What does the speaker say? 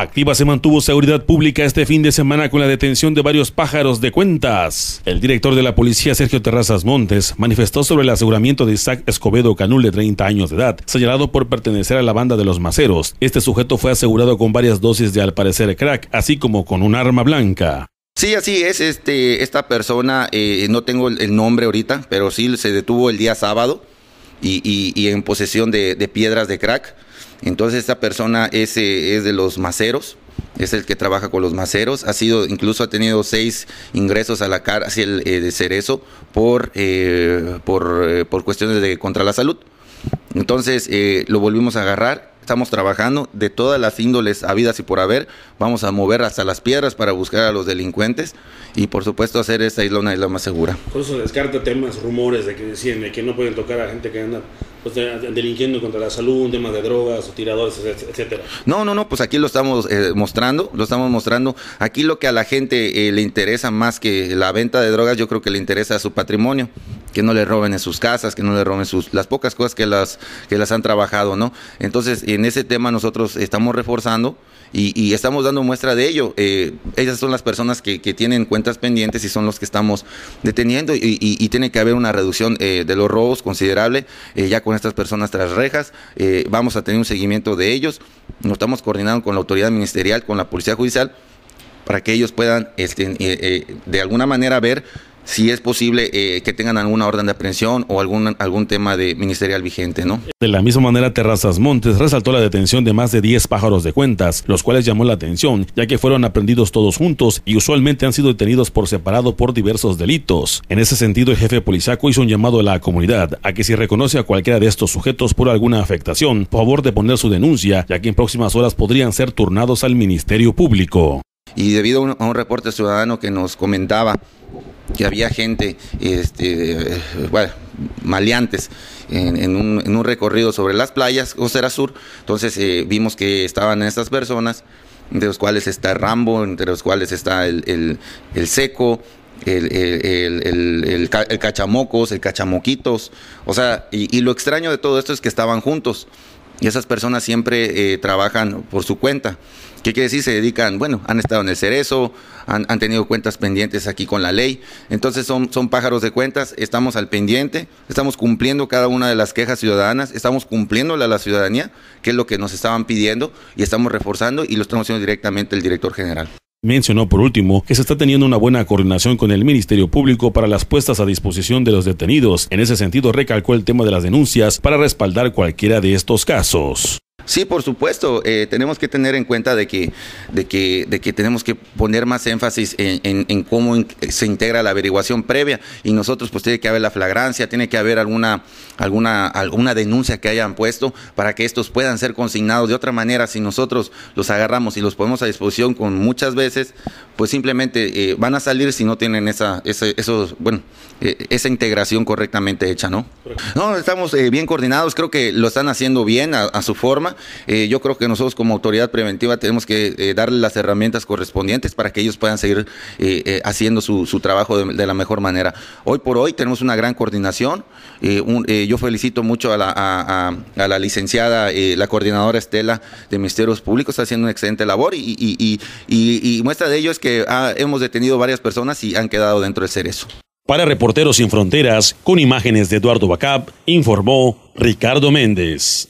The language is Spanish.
Activa se mantuvo seguridad pública este fin de semana con la detención de varios pájaros de cuentas. El director de la policía, Sergio Terrazas Montes, manifestó sobre el aseguramiento de Isaac Escobedo Canul, de 30 años de edad, señalado por pertenecer a la banda de los maceros. Este sujeto fue asegurado con varias dosis de al parecer crack, así como con un arma blanca. Sí, así es. Este, esta persona, eh, no tengo el nombre ahorita, pero sí se detuvo el día sábado y, en posesión de piedras de crack. Entonces esta persona es, eh, es de los maceros, es el que trabaja con los maceros, ha sido, incluso ha tenido seis ingresos a la cara eh, de Cerezo por, eh, por, eh, por, cuestiones de contra la salud. Entonces lo volvimos a agarrar, estamos trabajando de todas las índoles habidas y por haber, vamos a mover hasta las piedras para buscar a los delincuentes y por supuesto hacer esta isla una isla más segura. Por eso descarta temas, rumores de que deciden que no pueden tocar a gente que anda pues, delinquiendo contra la salud, temas de drogas, o tiradores, etcétera. No, no, no, pues aquí lo estamos eh, mostrando, lo estamos mostrando. Aquí lo que a la gente eh, le interesa más que la venta de drogas, yo creo que le interesa su patrimonio, que no le roben en sus casas, que no le roben sus las pocas cosas que las que las han trabajado, ¿no? Entonces, en ese tema nosotros estamos reforzando y, estamos dando muestra de ello. ellas eh, son las personas que, tienen cuentas pendientes y son los que estamos deteniendo y, y tiene que haber una reducción de los robos considerable ya con estas personas tras rejas, eh, vamos a tener un seguimiento de ellos, nos estamos coordinando con la autoridad ministerial, con la Policía Judicial, para que ellos puedan este, eh, eh, de alguna manera ver si es posible eh, que tengan alguna orden de aprehensión o algún, algún tema de ministerial vigente, ¿no? De la misma manera, Terrazas Montes resaltó la detención de más de 10 pájaros de cuentas, los cuales llamó la atención, ya que fueron aprendidos todos juntos y usualmente han sido detenidos por separado por diversos delitos. En ese sentido, el jefe policiaco hizo un llamado a la comunidad a que si reconoce a cualquiera de estos sujetos por alguna afectación, por favor de poner su denuncia, ya que en próximas horas podrían ser turnados al Ministerio Público. Y debido a un, reporte ciudadano que nos comentaba que había gente, este, maleantes en, un, recorrido sobre las playas Costera Sur. Entonces eh, vimos que estaban estas personas, entre los cuales está Rambo, entre los cuales está el, Seco, el, Cachamocos, el Cachamoquitos. O sea, y, y lo extraño de todo esto es que estaban juntos. Y esas personas siempre eh, trabajan por su cuenta. ¿Qué quiere decir? Se dedican, bueno, han estado en el cerezo, han, han, tenido cuentas pendientes aquí con la ley. Entonces son, son pájaros de cuentas, estamos al pendiente, estamos cumpliendo cada una de las quejas ciudadanas, estamos cumpliéndola a la ciudadanía, que es lo que nos estaban pidiendo, y estamos reforzando y lo estamos haciendo directamente el director general. Mencionó por último que se está teniendo una buena coordinación con el Ministerio Público para las puestas a disposición de los detenidos. En ese sentido, recalcó el tema de las denuncias para respaldar cualquiera de estos casos. Sí, por supuesto, eh, tenemos que tener en cuenta de que, de que, de que tenemos que poner más énfasis en, cómo se integra la averiguación previa y nosotros pues tiene que haber la flagrancia, tiene que haber alguna, alguna, alguna denuncia que hayan puesto para que estos puedan ser consignados. De otra manera, si nosotros los agarramos y los ponemos a disposición con muchas veces, pues simplemente eh, van a salir si no tienen esa, esos, bueno, eh, esa integración correctamente hecha, ¿no? No, estamos eh, bien coordinados, creo que lo están haciendo bien a, su forma. yo creo que nosotros como autoridad preventiva tenemos que darle las herramientas correspondientes para que ellos puedan seguir haciendo su, trabajo de, la mejor manera. Hoy por hoy tenemos una gran coordinación. yo felicito mucho a la, la licenciada, la coordinadora Estela de Ministerios Públicos, está haciendo una excelente labor y, y muestra de ello es que que hemos detenido varias personas y han quedado dentro del cerezo. Para Reporteros Sin Fronteras, con imágenes de Eduardo Bacap, informó Ricardo Méndez.